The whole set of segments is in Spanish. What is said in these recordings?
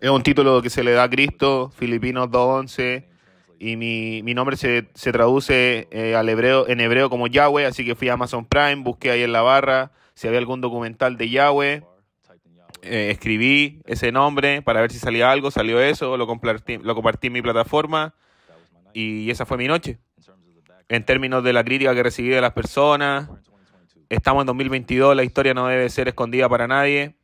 Es un título que se le da a Cristo, Filipinos 2.11, y mi, nombre se, traduce eh, al hebreo, en hebreo como Yahweh, así que fui a Amazon Prime, busqué ahí en la barra si había algún documental de Yahweh. Eh, escribí ese nombre para ver si salía algo, salió eso, lo compartí, lo compartí en mi plataforma y esa fue mi noche. En términos de la crítica que recibí de las personas, Estamos en 2022, la historia no debe ser escondida para nadie.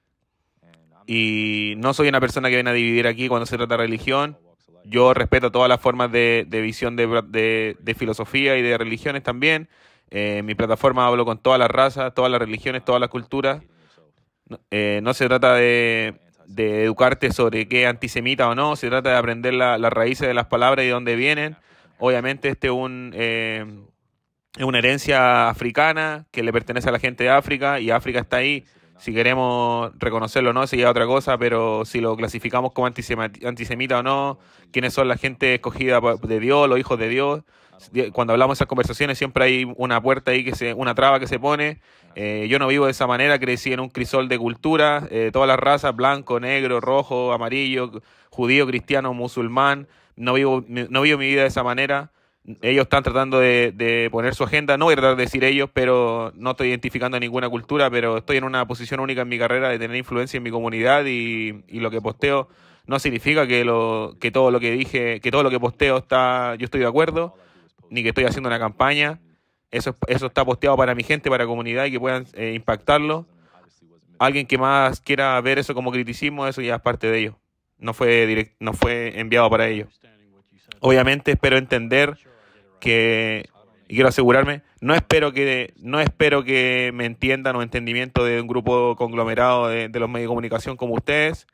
Y no soy una persona que viene a dividir aquí cuando se trata de religión. Yo respeto todas las formas de, visión de, filosofía y de religiones también. Eh, en mi plataforma hablo con todas las razas, todas las religiones, todas las culturas. no eh, se trata de, educarte sobre qué antisemita o no, se trata de aprender las raíces de las palabras y de dónde vienen. Obviamente este es un, eh, es una herencia africana que le pertenece a la gente de África y África está ahí. Si queremos reconocerlo o no, sería otra cosa, pero si lo clasificamos como antisemita o no, quiénes son la gente escogida de Dios, los hijos de Dios. Cuando hablamos de esas conversaciones siempre hay una puerta ahí, que se, una traba que se pone. Eh, yo no vivo de esa manera, crecí en un crisol de cultura, eh, todas las razas, blanco, negro, rojo, amarillo, judío, cristiano, musulmán. No vivo, no vivo mi vida de esa manera ellos están tratando de, poner su agenda, no voy a tratar de decir ellos, pero no estoy identificando ninguna cultura, pero estoy en una posición única en mi carrera de tener influencia en mi comunidad y, lo que posteo no significa que, lo, que todo lo que dije, que todo lo que posteo está, yo estoy de acuerdo, ni que estoy haciendo una campaña. Eso, eso está posteado para mi gente, para la comunidad y que puedan eh, impactarlo. Alguien que más quiera ver eso como criticismo, eso ya es parte de ellos. No fue, no fue enviado para ellos. Obviamente espero entender que y quiero asegurarme, no espero que, no espero que me entiendan o entendimiento de un grupo conglomerado de, los medios de comunicación como ustedes,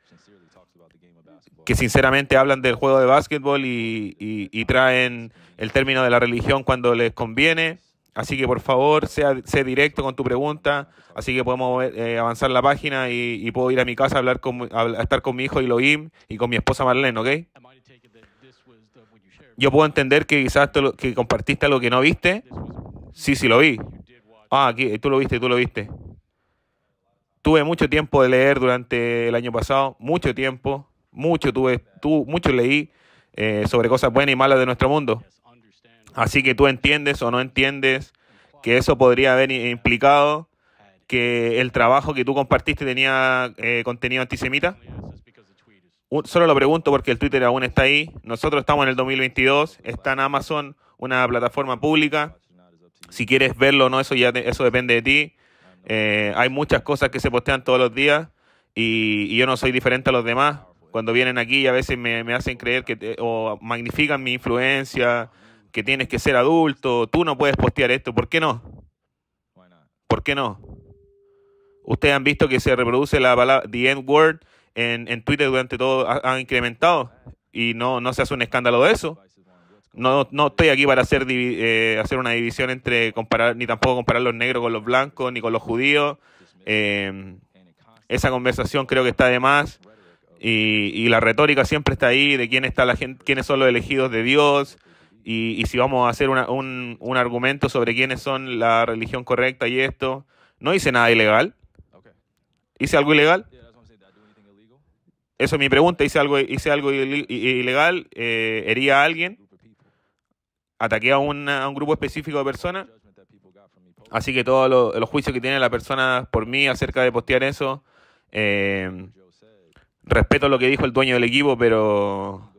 que sinceramente hablan del juego de básquetbol y, traen el término de la religión cuando les conviene. Así que por favor, sea, sé directo con tu pregunta, así que podemos eh, avanzar la página y, puedo ir a mi casa a, hablar con, estar con mi hijo Elohim y con mi esposa Marlene, ¿ok? Yo puedo entender que quizás que compartiste algo que no viste. Sí, sí, lo vi. Ah, aquí, eh, tú lo viste, tú lo viste. Tuve mucho tiempo de leer durante el año pasado, mucho tiempo, mucho tuve, tú, mucho leí eh, sobre cosas buenas y malas de nuestro mundo. Así que tú entiendes o no entiendes que eso podría haber implicado que el trabajo que tú compartiste tenía eh, contenido antisemita solo lo pregunto porque el Twitter aún está ahí. Nosotros estamos en el 2022, está en Amazon, una plataforma pública. Si quieres verlo o no, eso ya eso depende de ti. Eh, hay muchas cosas que se postean todos los días y, yo no soy diferente a los demás. Cuando vienen aquí a veces me, hacen creer que o magnifican mi influencia, que tienes que ser adulto, tú no puedes postear esto, ¿por qué no? ¿Por qué no? Ustedes han visto que se reproduce la palabra the end word en, Twitter durante todo han incrementado y no, no se hace un escándalo de eso. No, no estoy aquí para hacer, eh, hacer una división entre comparar, ni tampoco comparar los negros con los blancos, ni con los judíos. Eh, esa conversación creo que está de más. Y, la retórica siempre está ahí de quién está la gente, quiénes son los elegidos de Dios. Y, si vamos a hacer un, un argumento sobre quiénes son la religión correcta y esto, no hice nada ilegal. ¿Hice algo ilegal? Eso es mi pregunta. Hice algo, hice algo ilegal, eh, hería a alguien, ataqué a, un grupo específico de personas. Así que todos los, juicios que tiene la persona por mí acerca de postear eso, eh, respeto lo que dijo el dueño del equipo, pero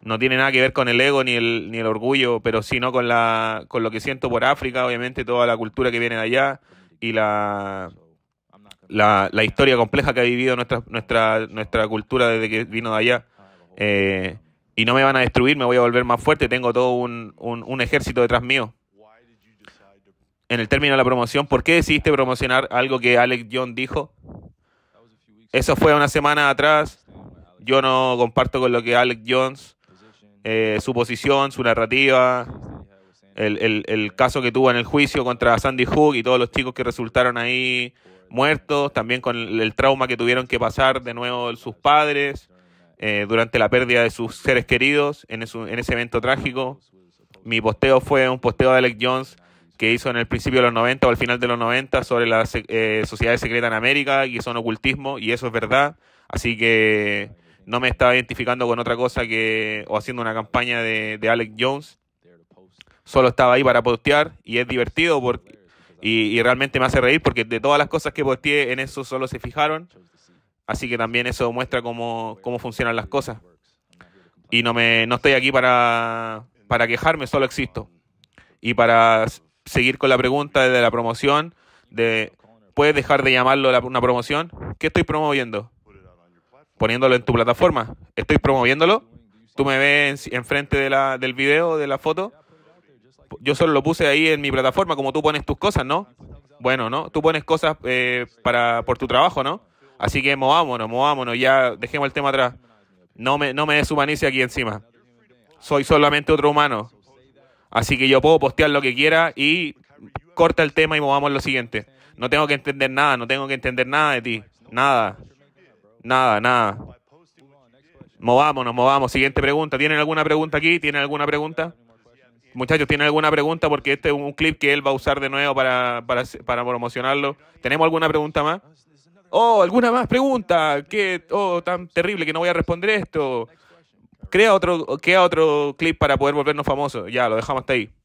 no tiene nada que ver con el ego ni el, orgullo, pero sino con, con lo que siento por África, obviamente toda la cultura que viene de allá y la la, historia compleja que ha vivido nuestra, nuestra, nuestra cultura desde que vino de allá. Eh, y no me van a destruir, me voy a volver más fuerte, tengo todo un, ejército detrás mío. En el término de la promoción, ¿por qué decidiste promocionar algo que Alex John dijo? Eso fue una semana atrás. Yo no comparto con lo que Alex Jones, eh, su posición, su narrativa, el, el, caso que tuvo en el juicio contra Sandy Hook y todos los chicos que resultaron ahí muertos, también con el trauma que tuvieron que pasar de nuevo sus padres eh, durante la pérdida de sus seres queridos en, ese evento trágico. Mi posteo fue un posteo de Alec Jones que hizo en el principio de los 90 o al final de los 90 sobre las eh, sociedades secretas en América y son ocultismo, y eso es verdad. Así que no me estaba identificando con otra cosa que o haciendo una campaña de, de Alex Jones. Solo estaba ahí para postear y es divertido porque y, realmente me hace reír porque de todas las cosas que posteé en eso solo se fijaron. Así que también eso muestra cómo, cómo funcionan las cosas. Y no, me, no estoy aquí para, para quejarme, solo existo. Y para seguir con la pregunta de la promoción, de ¿puedes dejar de llamarlo una promoción? ¿Qué estoy promoviendo? Poniéndolo en tu plataforma. ¿Estoy promoviéndolo? ¿Tú me ves enfrente de la, del video, de la foto? Yo solo lo puse ahí en mi plataforma, como tú pones tus cosas, ¿no? Bueno, ¿no? Tú pones cosas eh, para, por tu trabajo, ¿no? Así que movámonos, movámonos, ya dejemos el tema atrás. No me, no me deshumanice aquí encima. Soy solamente otro humano. Así que yo puedo postear lo que quiera y corta el tema y movamos lo siguiente. No tengo que entender nada, no tengo que entender nada de ti. Nada. Nada, nada. Movámonos, movamos. Siguiente pregunta. ¿Tienen alguna pregunta aquí? ¿Tienen alguna pregunta? Muchachos, ¿tienen alguna pregunta? Porque este es un clip que él va a usar de nuevo para, para, promocionarlo. ¿Tenemos alguna pregunta más? Oh, alguna más pregunta. ¿Qué? Oh, tan terrible que no voy a responder esto. Crea otro, crea otro clip para poder volvernos famosos. Ya, lo dejamos hasta ahí.